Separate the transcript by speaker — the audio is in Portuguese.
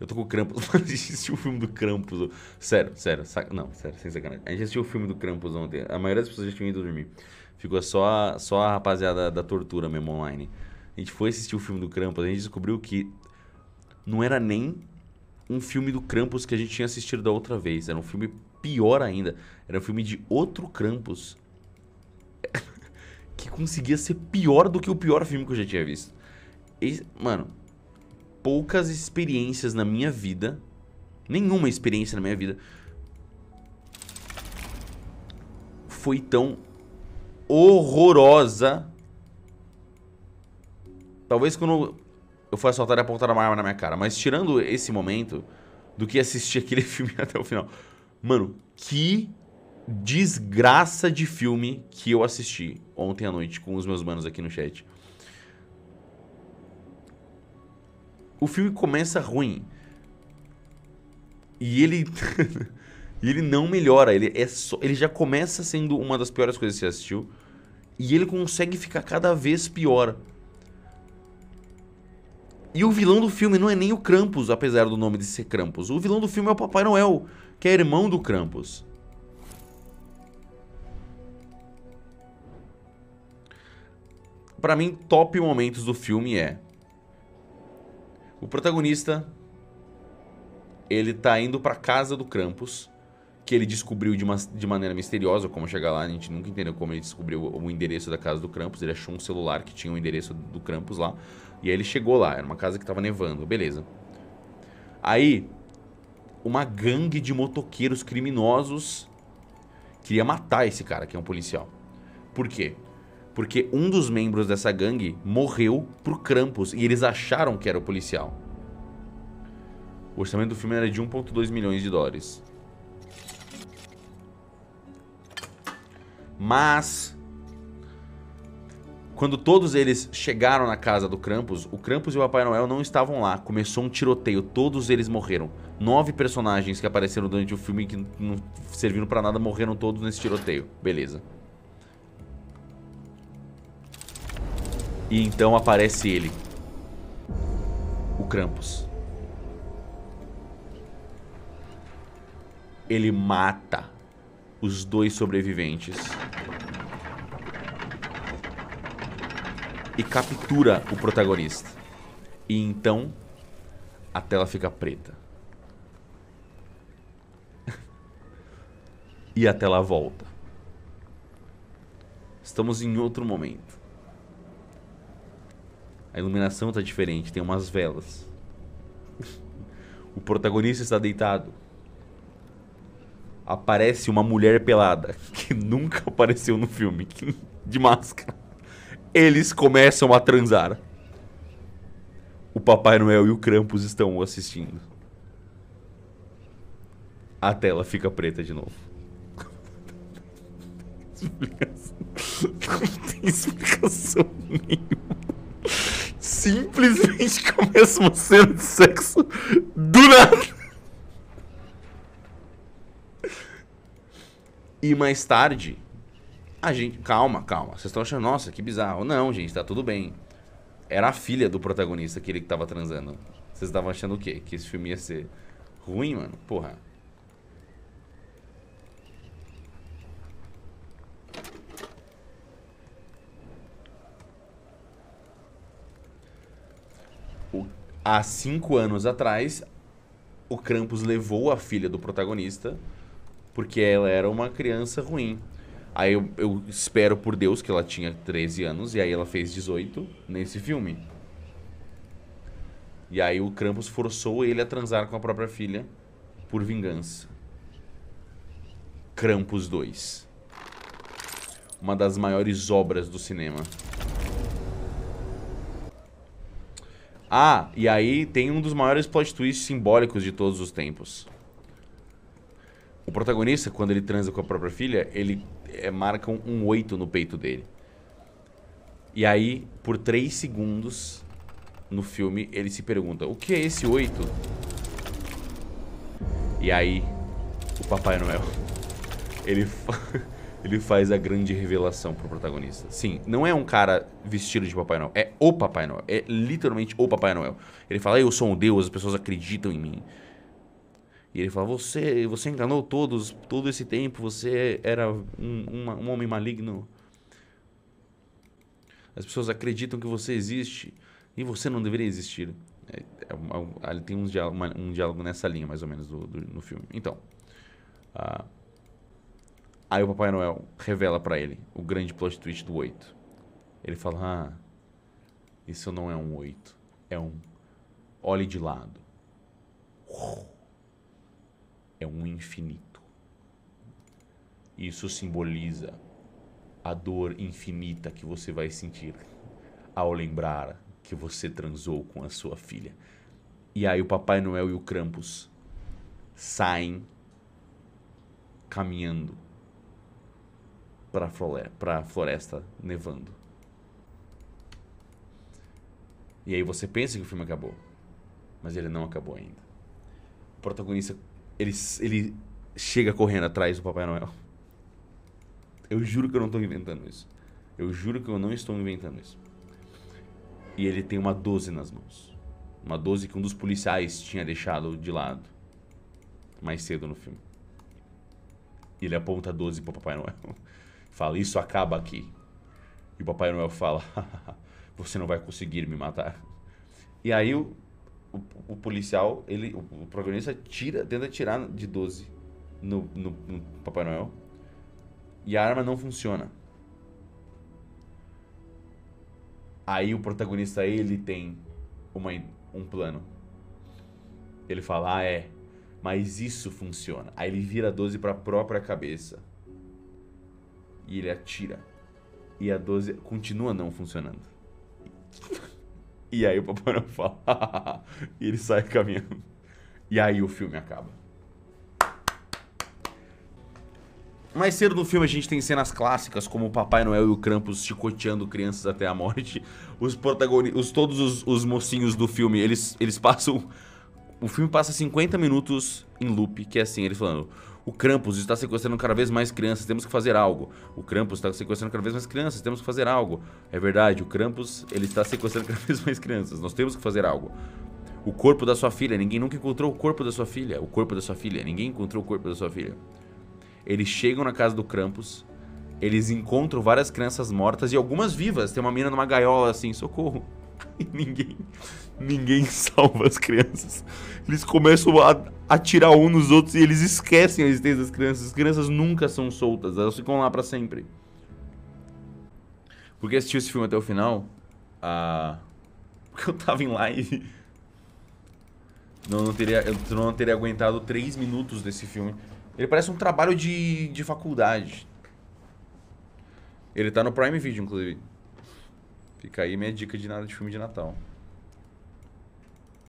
Speaker 1: Eu tô com o Krampus. a gente assistiu o filme do Krampus. Sério, sério. Sac... Não, sério, sem sacanagem. A gente assistiu o filme do Krampus ontem. A maioria das pessoas já tinha ido dormir. Ficou só, só a rapaziada da tortura mesmo online. A gente foi assistir o filme do Krampus. A gente descobriu que não era nem um filme do Krampus que a gente tinha assistido da outra vez. Era um filme pior ainda. Era um filme de outro Krampus. que conseguia ser pior do que o pior filme que eu já tinha visto. e mano, poucas experiências na minha vida. Nenhuma experiência na minha vida. Foi tão horrorosa. Talvez quando eu fui assaltar e apontar uma arma na minha cara. Mas tirando esse momento do que assistir aquele filme até o final. Mano, que desgraça de filme que eu assisti ontem à noite com os meus manos aqui no chat. O filme começa ruim. E ele. e ele não melhora. Ele, é só, ele já começa sendo uma das piores coisas que você assistiu. E ele consegue ficar cada vez pior. E o vilão do filme não é nem o Krampus, apesar do nome de ser Krampus. O vilão do filme é o Papai Noel, que é irmão do Krampus. Para mim, top momentos do filme é o protagonista ele tá indo para casa do Krampus, que ele descobriu de, uma, de maneira misteriosa como chegar lá, a gente nunca entendeu como ele descobriu o, o endereço da casa do Krampus, ele achou um celular que tinha o endereço do Krampus lá, e aí ele chegou lá, era uma casa que tava nevando, beleza. Aí, uma gangue de motoqueiros criminosos queria matar esse cara que é um policial. Por quê? porque um dos membros dessa gangue morreu pro Krampus e eles acharam que era o policial. O orçamento do filme era de 1.2 milhões de dólares. Mas quando todos eles chegaram na casa do Krampus, o Krampus e o Papai Noel não estavam lá. Começou um tiroteio, todos eles morreram. Nove personagens que apareceram durante o filme que não serviram para nada morreram todos nesse tiroteio. Beleza. E então aparece ele. O Krampus. Ele mata os dois sobreviventes. E captura o protagonista. E então a tela fica preta. e a tela volta. Estamos em outro momento. A iluminação tá diferente, tem umas velas. o protagonista está deitado. Aparece uma mulher pelada, que nunca apareceu no filme, de máscara. Eles começam a transar. O Papai Noel e o Krampus estão assistindo. A tela fica preta de novo. Não tem explicação nenhuma eles começam uma cena de sexo do nada. E mais tarde, a gente. Calma, calma. Vocês estão achando, nossa, que bizarro. Não, gente, tá tudo bem. Era a filha do protagonista, aquele que tava transando. Vocês estavam achando o quê? Que esse filme ia ser ruim, mano? Porra. o, há cinco anos atrás, o Krampus levou a filha do protagonista porque ela era uma criança ruim. Aí eu, eu, espero por Deus que ela tinha 13 anos e aí ela fez 18 nesse filme. E aí o Krampus forçou ele a transar com a própria filha por vingança. Krampus 2. Uma das maiores obras do cinema. Ah, e aí tem um dos maiores plot twists simbólicos de todos os tempos. O protagonista, quando ele transa com a própria filha, ele é, marca um oito no peito dele. E aí, por três segundos no filme, ele se pergunta: o que é esse oito? E aí, o Papai Noel, ele ele faz a grande revelação pro protagonista. Sim, não é um cara vestido de Papai Noel, é o Papai Noel. É literalmente o Papai Noel. Ele fala, eu sou um deus, as pessoas acreditam em mim. E ele fala, você, você enganou todos, todo esse tempo, você era um, um homem maligno. As pessoas acreditam que você existe e você não deveria existir. É, é, é, tem um diálogo, um diálogo nessa linha, mais ou menos, do, do no filme. Então, uh, Aí o Papai Noel revela para ele o grande plot twist do 8. Ele fala: Ah, isso não é um 8, é um olhe de lado. É um infinito. Isso simboliza a dor infinita que você vai sentir ao lembrar que você transou com a sua filha. E aí o Papai Noel e o Krampus saem caminhando para a floresta nevando. E aí você pensa que o filme acabou, mas ele não acabou ainda. O protagonista ele, ele chega correndo atrás do Papai Noel. Eu juro que eu não estou inventando isso. Eu juro que eu não estou inventando isso. E ele tem uma 12 nas mãos. Uma 12 que um dos policiais tinha deixado de lado mais cedo no filme. E ele aponta 12 pro Papai Noel. Fala, isso acaba aqui. E o Papai Noel fala, você não vai conseguir me matar. E aí o, o, o policial, ele, o, o, protagonista tira, tenta tirar de 12 no, no, no Papai Noel. E a arma não funciona. Aí o protagonista, ele tem uma, um plano. Ele fala, ah, é, mas isso funciona. Aí ele vira 12 para a própria cabeça e ele atira. E a 12 continua não funcionando. E aí o Papai Noel fala. e ele sai caminhando. E aí o filme acaba. Mais cedo no filme a gente tem cenas clássicas como o Papai Noel e o Krampus chicoteando crianças até a morte. Os protagonistas, todos os, os, mocinhos do filme, eles, eles passam o filme passa 50 minutos em loop, que é assim, eles falando: o Krampus está sequestrando cada vez mais crianças, temos que fazer algo. O Krampus está sequestrando cada vez mais crianças, temos que fazer algo. É verdade, o Krampus ele está sequestrando cada vez mais crianças, nós temos que fazer algo. O corpo da sua filha, ninguém nunca encontrou o corpo da sua filha. O corpo da sua filha, ninguém encontrou o corpo da sua filha. Eles chegam na casa do Krampus, eles encontram várias crianças mortas e algumas vivas. Tem uma mina numa gaiola assim, socorro. E ninguém ninguém salva as crianças. Eles começam a atirar um nos outros e eles esquecem a existência das crianças. As crianças nunca são soltas, elas ficam lá para sempre. Porque assistiu esse filme até o final? Ah, porque eu tava em live. Não, não teria, eu não teria aguentado três minutos desse filme. Ele parece um trabalho de, de faculdade. Ele tá no Prime Video, inclusive. Fica aí minha dica de nada de filme de Natal.